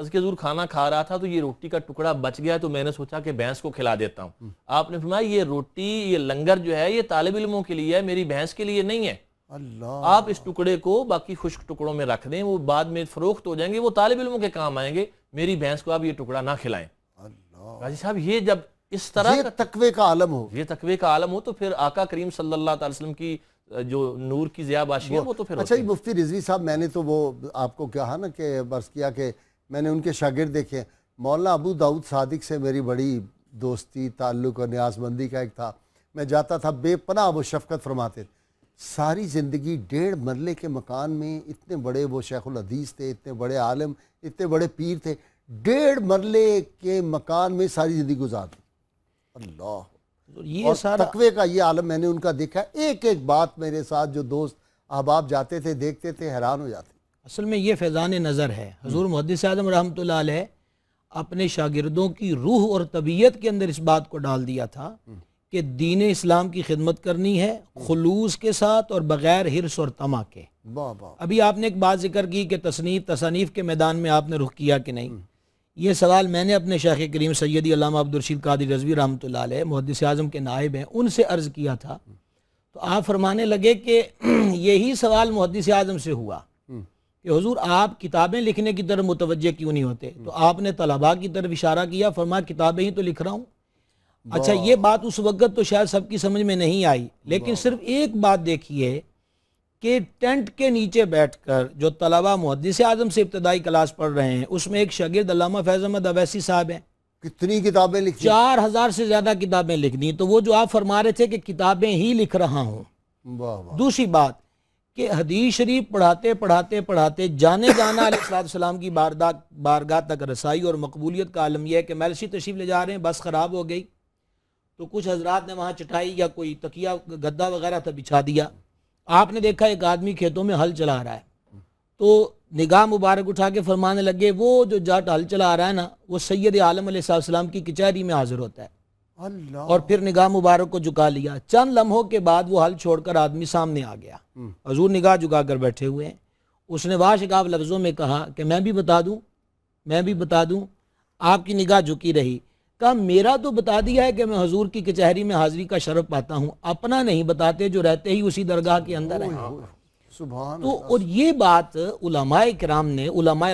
उसके हजूर खाना खा रहा था तो ये रोटी का टुकड़ा बच गया तो मैंने सोचा कि भैंस को खिला देता हूँ आपने फरमाया ये रोटी ये लंगर जो है ये तालब इलमों के लिए है मेरी भैंस के लिए नहीं है अल्लाह आप इस टुकड़े को बाकी खुश्क टुकड़ों में रख दें वो बाद में फरोख्त हो जाएंगे वो तालब इलमों के काम आएंगे मेरी भैंस को आप ये टुकड़ा ना खिलाएं राजी साहब ये जब इस तरह ये तकवे का आलम हो ये तकवे का आलम हो तो फिर आका करीम सल्लाम की जो नूर की जियाबाशी है वो तो फिर अच्छा मुफ्ती रिजवी साहब मैंने तो वो आपको कहा ना कि बर्स किया कि मैंने उनके शागिर देखे मौलाना अबू दाऊद सादिक से मेरी बड़ी दोस्ती ताल्लुक और न्याजमंदी का एक था मैं जाता था बेपना वो शफकत फरमाते सारी ज़िंदगी डेढ़ मरले के मकान में इतने बड़े वो शेखुल अदीज़ थे इतने बड़े आलम इतने बड़े पीर थे डेढ़ मरले के मकान में सारी ज़िंदगी गुजार दी अल्लाह तो ये सारा तकवे का ये आलम मैंने उनका देखा एक एक बात मेरे साथ जो दोस्त अहबाब जाते थे देखते थे हैरान हो जाते असल में ये फैज़ान नज़र है हजूर हम्म। मुहदस आजम रहमत अपने शागिरदों की रूह और तबीयत के अंदर इस बात को डाल दिया था हम्म। कि दीन इस्लाम की खिदमत करनी है हम्म। खलूस के साथ और बग़ैर हिरस और तमा के अभी आपने एक बात जिक्र की कि तसनीफ तसानीफ के मैदान में आपने रुख किया कि नहीं ये सवाल मैंने अपने शाख करीम सैदी अब्दुलरशीद कादिर रजवी रहमत मुहदस आजम के नायब हैं उनसे अर्ज़ किया था तो आप फरमाने लगे कि *clears throat* यही सवाल मुहदस आजम से हुआ कि हजूर आप किताबें लिखने की तरफ मुतवजह क्यों नहीं होते तो आपने तलबा की तरफ इशारा किया फरमा किताबें ही तो लिख रहा हूँ अच्छा ये बात उस वक्त तो शायद सबकी समझ में नहीं आई लेकिन सिर्फ एक बात देखिए कि टेंट के नीचे बैठ कर जो तलबा मुहदस आजम से इब्तदाई क्लास पढ़ रहे हैं उसमें एक शगिर्द अलामा फैज़ अहमद अवैसी साहब हैं कितनी किताबें लिखी चार हज़ार से ज़्यादा किताबें लिखनी तो वो जो आप फरमा रहे थे कि किताबें ही लिख रहा हूँ दूसरी बात कि हदीस शरीफ पढ़ाते पढ़ाते पढ़ाते जाने जाना सलाम की बारदा बारगाह तक रसाई और मकबूलियत का आलम यह है कि मैलसी तशीफ ले जा रहे हैं बस ख़राब हो गई तो कुछ हजरात ने वहाँ चटाई या कोई तकिया गद्दा वगैरह था बिछा दिया आपने देखा एक आदमी खेतों में हल चला रहा है तो निगाह मुबारक उठा के फरमाने लगे वो जो जाट हल चला रहा है ना वो सैद आलम सलाम की कचहरी में हाजिर होता है और फिर निगाह मुबारक को झुका लिया चंद लम्हों के बाद वो हल छोड़कर आदमी सामने आ गया हम्म। हजूर निगाह झुका कर बैठे हुए हैं उसने वाशिकाफ लफ्ज़ों में कहा कि मैं भी बता दूं मैं भी बता दूं आपकी निगाह झुकी रही कहा मेरा तो बता दिया है कि मैं हजूर की कचहरी में हाजिरी का शरफ पाता हूँ अपना नहीं बताते जो रहते ही उसी दरगाह के अंदर है तो और ये बात उलमा कराम ने उलमा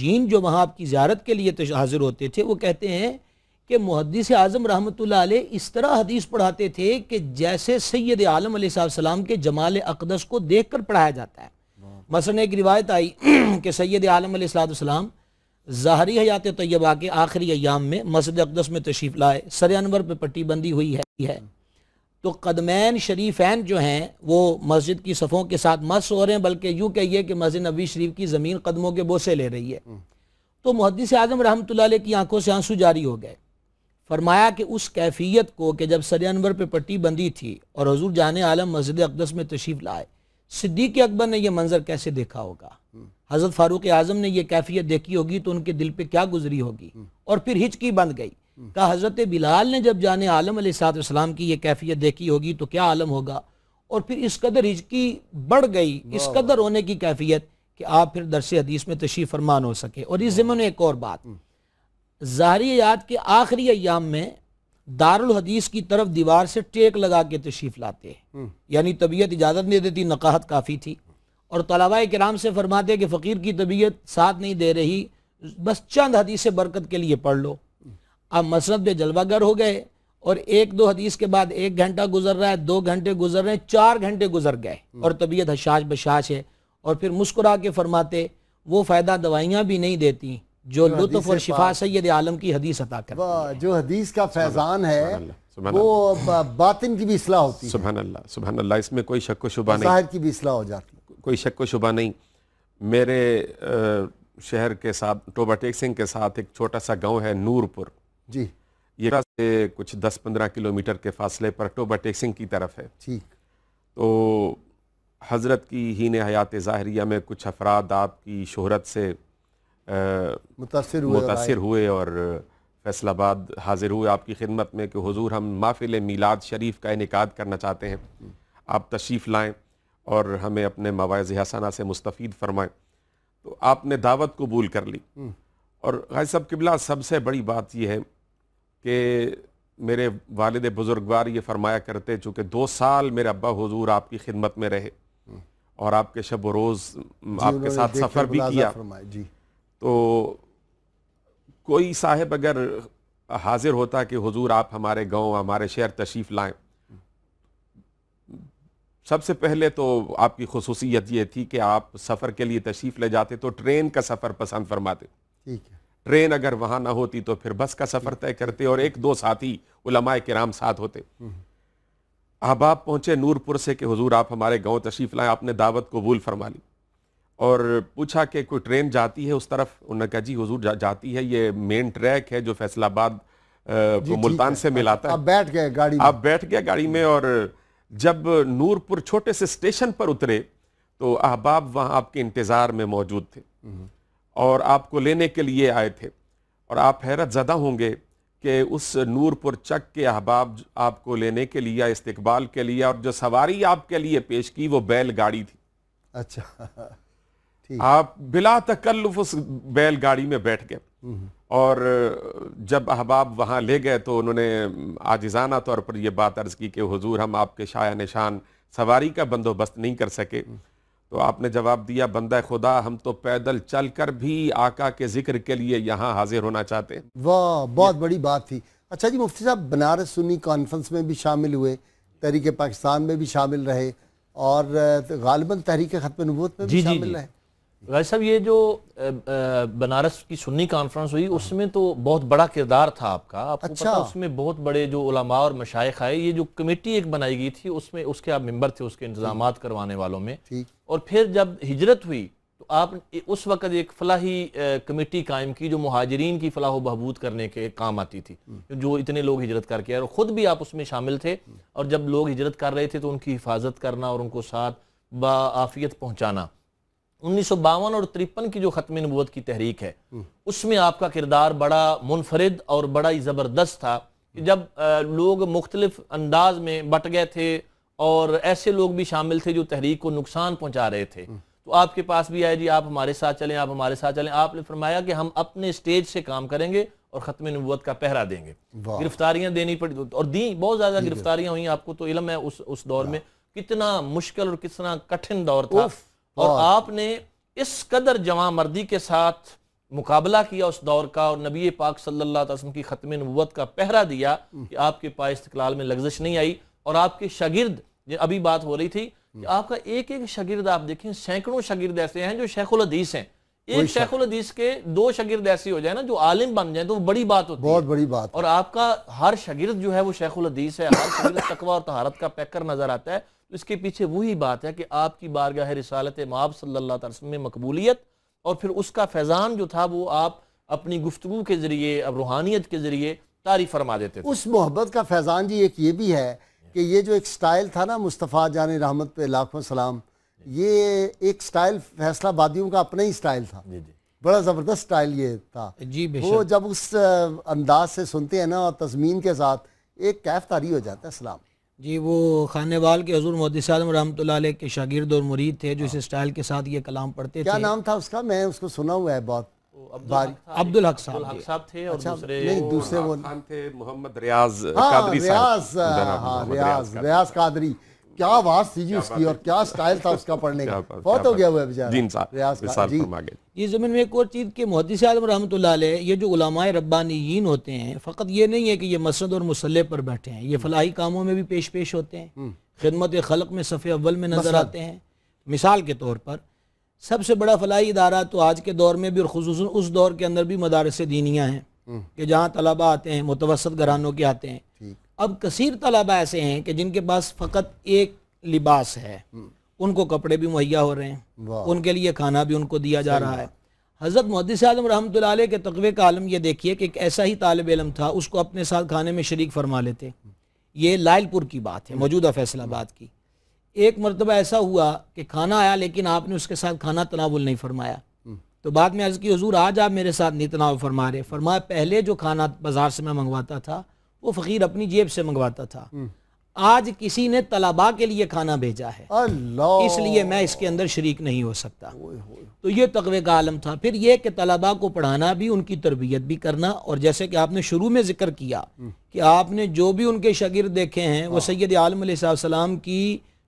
जीन जो वहाँ आपकी ज्यारत के लिए हाजिर होते थे वो कहते हैं कि मुहदस आज़म रहमत इस तरह हदीस पढ़ाते थे कि जैसे सैद आलम सलाम के जमाल अकदस को देख कर पढ़ाया जाता है मसन एक रिवायत आई *clears throat* कि सैद आलम सलाम ज़ाहरी हयात तयबा के आखिरी अयाम में मस्जिद अकदस में तशरीफ़ लाए सर अनवर पर पट्टी बंदी हुई है, है। तो कदमैन शरीफैन जो हैं वो मस्जिद की सफ़ों के साथ मस हो रहे हैं बल्कि यूँ कहिए कि मस्जिद नबी शरीफ की ज़मीन कदमों के बोसे ले रही है हम्म। तो मुहदस आज़म रहमत की आंखों से आंसू जारी हो गए फरमाया कि उस कैफियत को कि जब सर अनवर पर पट्टी बंदी थी और हजूर जान आलम मस्जिद अकदस में तशीफ़ लाए सिद्दीक अकबर ने यह मंज़र कैसे देखा होगा हज़रत फ़ारूक आज़म ने यह कैफियत देखी होगी तो उनके दिल पर क्या गुजरी होगी और फिर हिचकी बंद गई का हज़रत बिलाल ने जब जान आलम सातम की यह कैफियत देखी होगी तो क्या आलम होगा और फिर इस कदर हिचकी बढ़ गई इस कदर होने की कैफियत कि आप फिर दरस हदीस में तशीफ़ फरमान हो सके और इस जमन में एक और बात हम्म। याद के आखिरी अयाम में दारुल हदीस की तरफ दीवार से टेक लगा के तशीफ लाते हम्म। यानी तबीयत इजाज़त नहीं देती नकाहत काफ़ी थी और तलबा कराम से फरमाते कि फ़कीर की तबीयत साथ नहीं दे रही बस चंद हदीस बरकत के लिए पढ़ लो अब मसरत में जलवागर हो गए और एक दो हदीस के बाद एक घंटा गुजर रहा है दो घंटे गुजर रहे हैं चार घंटे गुजर गए हम्म। और तबीयत हशाश बशाश है और फिर मुस्कुरा के फरमाते वो फ़ायदा दवाइयाँ भी नहीं देती जो लुत्फ और शिफा सैद आलम की हदीस अता कर जो हदीस का फैजान है वो बातिन की भी असलाह होती है सुबह अल्लाह सुबह अल्लाह इसमें कोई शक व शुबा नहीं की भी असलाह हो जाती है कोई शक व शुबा नहीं मेरे शहर के साथ टोबा टेक सिंह के साथ एक छोटा सा गांव है नूरपुर जी ये से कुछ दस पंद्रह किलोमीटर के फासले पर टोबा टेक सिंह की तरफ है ठीक तो हज़रत की हीन हयात ज़ाहरिया में कुछ अफराद आपकी शहरत से मुतासर हुए मुतासर हुए और फैसलाबाद हाजिर हुए आपकी खिदमत में कि हुजूर हम माफिल मीलाद शरीफ का इनका करना चाहते हैं आप तशरीफ़ लाएँ और हमें अपने मवाज़ हसाना से मुस्तफ़ी फरमाएँ तो आपने दावत कबूल कर ली हम्म। और गाय साहब किबला सबसे बड़ी बात यह है कि मेरे वालद बुज़ुर्गवार ये फरमाया करते चूँकि दो साल मेरे अब्बा हजूर आपकी खिदमत में रहे हम्म। और आपके शब रोज़ आपके साथ सफ़र भी किया जी तो कोई साहब अगर हाजिर होता कि हुजूर आप हमारे गांव हमारे शहर तशरीफ़ लाएं सबसे पहले तो आपकी खसूसियत ये थी कि आप सफ़र के लिए तशरीफ़ ले जाते तो ट्रेन का सफ़र पसंद फरमाते ठीक है ट्रेन अगर वहाँ ना होती तो फिर बस का सफ़र तय करते और एक दो साथी उलमाए कराम साथ होते हम्म। अहबाब पहुँचे नूरपुर से कि हुजूर आप हमारे गांव तशरीफ़ लाएं आपने दावत कबूल फरमा ली और पूछा कि कोई ट्रेन जाती है उस तरफ उन्होंने कहा जी हुजूर जा, जाती है ये मेन ट्रैक है जो फैसलाबाद को मुल्तान से मिलाता है अब बैठ गए गाड़ी अब बैठ गया गाड़ी में और जब नूरपुर छोटे से स्टेशन पर उतरे तो अहबाब वहाँ आपके इंतज़ार में मौजूद थे हम्म। और आपको लेने के लिए आए थे और आप हैरत ज़दा होंगे कि उस नूरपुर चक के अहबाब आपको लेने के लिए इस्तकबाल के लिए और जो सवारी आपके लिए पेश की वो बैलगाड़ी थी अच्छा आप हाँ, बिला तकल्लुफ उस बैलगाड़ी में बैठ गए और जब अहबाब वहाँ ले गए तो उन्होंने आजिज़ाना तौर पर यह बात अर्ज़ की कि हुजूर हम आपके शाया निशान सवारी का बंदोबस्त नहीं कर सके तो आपने जवाब दिया बंदा खुदा हम तो पैदल चल कर भी आका के जिक्र के लिए यहाँ हाजिर होना चाहते वाह बहुत बड़ी बात थी अच्छा जी मुफ्ती साहब बनारस सुन्नी कॉन्फ्रेंस में भी शामिल हुए तहरीक पाकिस्तान में भी शामिल रहे और तो गालिबा तहरीक ख़त्म नबूत में भी शामिल रहे भाई साहब ये जो बनारस की सुन्नी कॉन्फ्रेंस हुई हाँ। उसमें तो बहुत बड़ा किरदार था आपका आपको अच्छा। पता उसमें बहुत बड़े जो उलमा और मशाइ आए ये जो कमेटी एक बनाई गई थी उसमें उसके आप मेंबर थे उसके इंतजाम करवाने वालों में और फिर जब हिजरत हुई तो आप उस वक्त एक फलाही कमेटी कायम की जो महाजरीन की फलाह बहबूद करने के काम आती थी हम्म। जो इतने लोग हिजरत करके आए और ख़ुद भी आप उसमें शामिल थे हम्म। और जब लोग हिजरत कर रहे थे तो उनकी हिफाजत करना और उनको साथ बाफियत पहुँचाना उन्नीस और तिरपन की जो ख़त्म नबूत की तहरीक है हम्म। उसमें आपका किरदार बड़ा मुनफरद और बड़ा ही ज़बरदस्त था कि जब लोग मुख्तलिफ अंदाज में बट गए थे और ऐसे लोग भी शामिल थे जो तहरीक को नुकसान पहुँचा रहे थे हम्म। तो आपके पास भी आए जी आप हमारे साथ चलें आप हमारे साथ चलें आपने फरमाया कि हम अपने स्टेज से काम करेंगे और ख़त्म नबूत का पहरा देंगे गिरफ्तारियां देनी पड़ी तो, और दी बहुत ज़्यादा गिरफ्तारियां हुई आपको तो इलम है उस उस दौर में कितना मुश्किल और कितना कठिन दौर था और आपने इस कदर जमा मर्दी के साथ मुकाबला किया उस दौर का और नबी पाक सल्लल्लाहु अलैहि वसल्लम की ख़त्म नबूत का पहरा दिया कि आपके पास इस्तकलाल में लग्जश नहीं आई और आपके शागिर्द अभी बात हो रही थी हम्म। आपका एक एक शागिर्द आप देखें सैकड़ों शागिर्द ऐसे हैं जो शेखुल हदीस हैं एक शेख उदीस के दो शगिर्द ऐसे हो जाए ना जो आलिम बन जाए तो वो बड़ी बात होती बहुत है। बड़ी बात और आपका हर शगिर्द जो है वो शेख उदीस है हर शगिर्द *coughs* तकवा और तहारत का पैकर नजर आता है तो इसके पीछे वही बात है कि आपकी बारगाह रिसालत माब सल्लाम में मकबूलियत और फिर उसका फैज़ान जो था वो आप अपनी गुफ्तु के ज़रिए अब रूहानियत के ज़रिए तारीफ फरमा देते उस मोहब्बत का फैज़ान जी एक ये भी है कि ये जो एक स्टाइल था ना मुस्तफ़ा जान रहमत पे लाखों सलाम ये एक स्टाइल फैसलाबादियों का अपना ही स्टाइल था जी जी बड़ा ज़बरदस्त स्टाइल ये था जी वो जब उस अंदाज से सुनते हैं ना और तस्मीन के साथ एक कैफ तारी हो जाता है सलाम जी वो खानेवाल के हजूर मोदी रहमत के शागिर्द और मुरीद थे जो इस हाँ। स्टाइल के साथ ये कलाम पढ़ते क्या थे क्या नाम था उसका मैं उसको सुना हुआ है बहुत अब्दुल हक साहब थे और अच्छा, दूसरे नहीं दूसरे वो थे मोहम्मद रियाज हाँ, हाँ, रियाज रियाज कादरी क्या आवाज थी जी उसकी और क्या स्टाइल था उसका पढ़ने का बहुत हो गया हुआ ये जमीन में एक और चीज़ के मुहदस आलम रहमत ये जो उलमाए रब्बानी होते हैं फ़कत ये नहीं है कि ये मसरद और मसल्ले पर बैठे हैं ये हम्म। फलाही कामों में भी पेश पेश होते हैं हम्म। खिदमत खलक में सफ़े अव्वल में नज़र आते हैं मिसाल के तौर पर सबसे बड़ा फलाही इदारा तो आज के दौर में भी और खसूस उस दौर के अंदर भी मदारस दीनियाँ हैं हम्म। कि जहाँ तलबा आते हैं मुतवसत घरानों के आते हैं अब कसीर तलबा ऐसे हैं कि जिनके पास फ़कत एक लिबास है उनको कपड़े भी मुहैया हो रहे हैं उनके लिए खाना भी उनको दिया जा रहा है हज़रत मुहदस आजम रहमत के तकवे का आलम यह देखिए कि एक ऐसा ही तालब इलम था उसको अपने साथ खाने में शरीक फरमा लेते ये लायलपुर की बात है मौजूदा फैसलाबाद की एक मरतबा ऐसा हुआ कि खाना आया लेकिन आपने उसके साथ खाना तनावुल नहीं फरमाया तो बाद में अर्ज़ की हजूर आज आप मेरे साथ नहीं तनाव फरमा रहे फरमाया पहले जो खाना बाजार से मैं मंगवाता था वो फकीर अपनी जेब से मंगवाता था आज किसी ने तलाबा के लिए खाना भेजा है अल्लाह इसलिए मैं इसके अंदर शरीक नहीं हो सकता तो ये तकवे का आलम था फिर ये कि तलाबा को पढ़ाना भी उनकी तरबियत भी करना और जैसे कि आपने शुरू में जिक्र किया हम्म। कि आपने जो भी उनके शगिर देखे हैं वो हाँ। सैद आलम सलाम की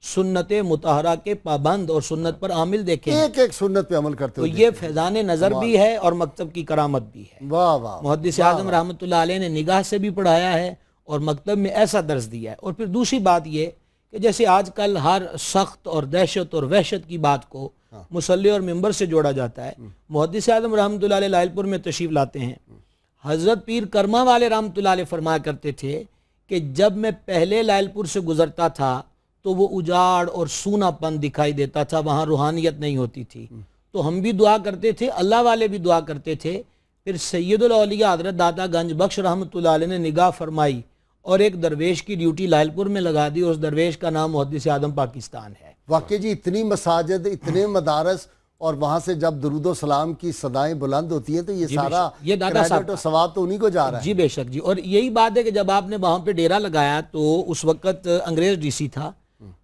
सुन्नत मुतहरा के पाबंद और सुन्नत पर आमिल देखें एक एक सुन्नत पे अमल करते तो ये फैजान नज़र भी है और मकतब की करामत भी है वाह वाह मुहदस आजम रहमत ने निगाह से भी पढ़ाया है और मकतब में ऐसा दर्ज दिया है और फिर दूसरी बात ये कि जैसे आजकल हर सख्त और दहशत और वहशत की बात को हाँ। मुसल्ले और मंबर से जोड़ा जाता है हम्म। मुहदस आजम रहमत लालपुर में तशीफ लाते हैं हम्म। हज़रत पीर कर्मा वाले रहमत फरमाया करते थे कि जब मैं पहले लालपुर से गुजरता था तो वो उजाड़ और सूनापन दिखाई देता था वहाँ रूहानियत नहीं होती थी तो हम भी दुआ करते थे अल्लाह वाले भी दुआ करते थे फिर सैदुलिया हजरत दादा गंज बख्श रहमत ने निगाह फरमाई और एक दरवेश की ड्यूटी लालपुर में लगा दी उस दरवेश का नाम मुहदस आदम पाकिस्तान है वाकई जी इतनी मसाजिद इतने मदारस और वहाँ से जब दरुद सलाम की सदाएं बुलंद होती है तो ये सारा ये दादा साहब सवाब तो उन्हीं को जा रहा है जी बेशक जी और यही बात है कि जब आपने वहाँ पे डेरा लगाया तो उस वक्त अंग्रेज डीसी था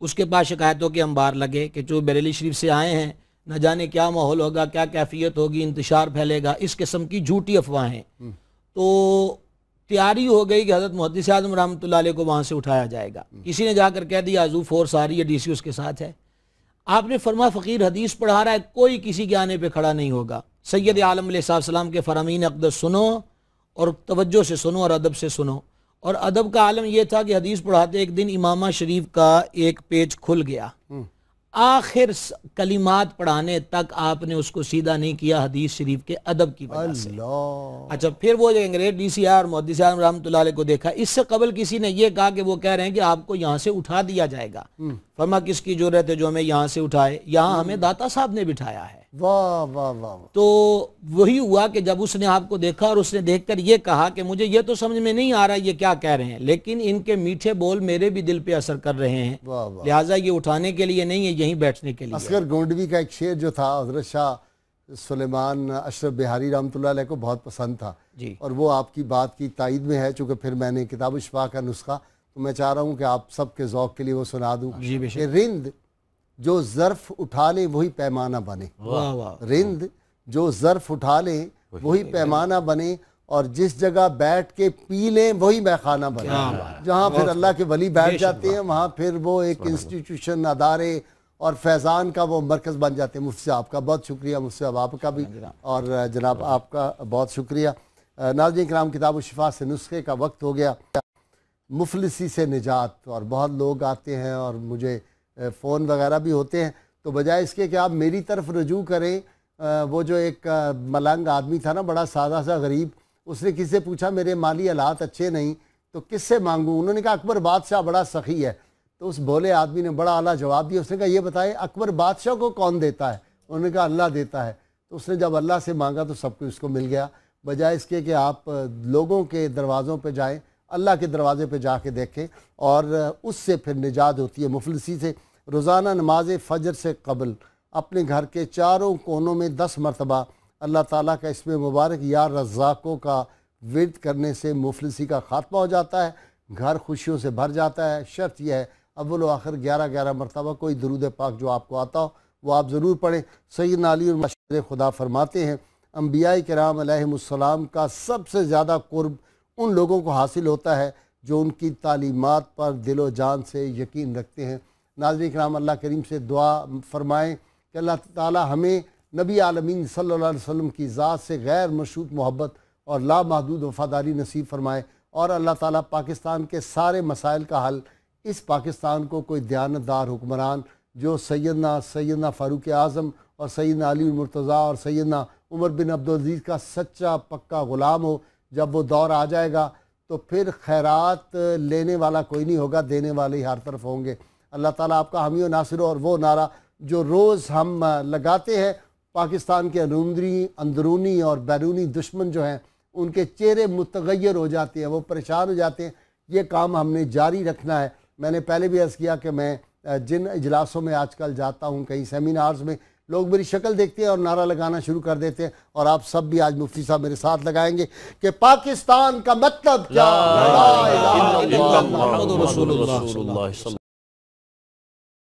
उसके पास शिकायतों के अंबार लगे कि जो बरेली शरीफ से आए हैं न जाने क्या माहौल होगा क्या कैफियत होगी इंतशार फैलेगा इस किस्म की झूठी अफवाहें हम्म। तो तैयारी हो गई कि हज़रत मुहदस आजम रहमत को वहाँ से उठाया जाएगा हम्म। किसी ने जाकर कह दिया आजू फोर्स आ रही है डी सी उसके साथ है आपने फरमा फ़कीर हदीस पढ़ा रहा है कोई किसी के आने पर खड़ा नहीं होगा सैद हाँ। आलम साहब के फरामीन अकदस सुनो और तवज्जो से सुनो और अदब से सुनो और अदब का आलम यह था कि हदीस पढ़ाते एक दिन इमामा शरीफ का एक पेज खुल गया हम्म। आखिर कलिमात पढ़ाने तक आपने उसको सीधा नहीं किया हदीस शरीफ के अदब की वजह से अच्छा फिर वो अंग्रेज डी सी आर मोदी साहब को देखा इससे कबल किसी ने यह कहा कि वो कह रहे हैं कि आपको यहाँ से उठा दिया जाएगा हम्म। फरमा किसकी जरूरत है जो हमें यहाँ से उठाए यहाँ हम्म। हमें दाता साहब ने बिठाया है वाह वाह वाह तो वही हुआ कि जब उसने आपको देखा और उसने देखकर ये कहा कि मुझे ये तो समझ में नहीं आ रहा ये क्या कह रहे हैं लेकिन इनके मीठे बोल मेरे भी दिल पे असर कर रहे हैं लिहाजा ये उठाने के लिए नहीं है यहीं बैठने के लिए असगर गोंडवी का एक शेर जो था हजरत शाह सलेमान अशरफ बिहारी रामतुल्ला को बहुत पसंद था जी और वो आपकी बात की तायद में है चूंकि फिर मैंने किताब शफा का नुस्खा तो मैं चाह रहा हूँ कि आप सबके जौक के लिए वो सुना दूँ रिंद जो ज़र्फ उठा ले वही पैमाना बने वाह वाह रिंद जो ज़र्फ उठा ले वही पैमाना बने और जिस जगह बैठ के पी लें वही मैखाना बने जहाँ फिर अल्लाह के वली बैठ जाते हैं वहाँ फिर वो एक इंस्टीट्यूशन अदारे और फैज़ान का वो मरकज़ बन जाते हैं मुफ्त आपका बहुत शुक्रिया मुफ्त आपका भी हाँ और जनाब आपका बहुत शुक्रिया नाजन कराम किताब शिफा से नुस्खे का वक्त हो गया मुफलसी से निजात और बहुत लोग आते हैं और मुझे फ़ोन वगैरह भी होते हैं तो बजाय इसके कि आप मेरी तरफ रजू करें आ, वो जो एक आ, मलंग आदमी था ना बड़ा सादा सा गरीब उसने किससे पूछा मेरे माली हालात अच्छे नहीं तो किससे मांगूँ उन्होंने कहा अकबर बादशाह बड़ा सखी है तो उस भोले आदमी ने बड़ा आला जवाब दिया उसने कहा ये बताए अकबर बादशाह को कौन देता है उन्होंने कहा अल्लाह देता है तो उसने जब अल्लाह से मांगा तो सब कुछ उसको मिल गया बजाय इसके कि आप लोगों के दरवाज़ों पर जाएँ अल्लाह के दरवाज़े पर जाके देखें और उससे फिर निजात होती है मुफलसी से रोज़ाना नमाज फ़जर से कबल अपने घर के चारों कोनों में दस मरतबा अल्लाह ताली का इसमें मुबारक या रज़ाकों का विद करने से मुफलसी का ख़ात्मा हो जाता है घर खुशियों से भर जाता है शर्त यह है अव्वल आखिर ग्यारह ग्यारह मरतबा कोई दरूद पाक जो आपको आता हो वो आप ज़रूर पढ़ें सही नाली और मशर खुदा फरमाते हैं अम्बिया कराम का सबसे ज़्यादा कुर्ब उन लोगों को हासिल होता है जो उनकी तालीमत पर दिलो जान से यकीन रखते हैं नाजरी कराम अल्लाह करीम से दुआ फरमाएँ कि अल्लाह ताली हमें नबी आलमीन सल्ला वसम की ज़ात से गैर मशहूत मोहब्बत और लामहदूद वफ़ादारी नसीब फरमाए और अल्लाह ताली पाकिस्तान के सारे मसाइल का हल इस पाकिस्तान को कोई दयानतदार हुक्मरान जो सैदना सैदना फ़ारूक आज़म और सैदना अली मुर्तज़ा और सैदना उमर बिन अब्दुलज़ीज़ का सच्चा पक्का ग़ुलाम हो जब वो दौर आ जाएगा तो फिर खैरात लेने वाला कोई नहीं होगा देने वाले ही हर तरफ होंगे अल्लाह ताला आपका हम ही नासिर और वो नारा जो रोज़ हम लगाते हैं पाकिस्तान के अंदरूनी अंदरूनी और बैरूनी दुश्मन जो हैं उनके चेहरे मुतगैर हो जाते हैं वो परेशान हो जाते हैं ये काम हमने जारी रखना है मैंने पहले भी अर्ज़ किया कि मैं जिन इजलासों में आजकल जाता हूँ कहीं सेमिनार्स में लोग मेरी शक्ल देखते हैं और नारा लगाना शुरू कर देते हैं और आप सब भी आज मुफ्ती साहब मेरे साथ लगाएंगे कि पाकिस्तान का मतलब क्या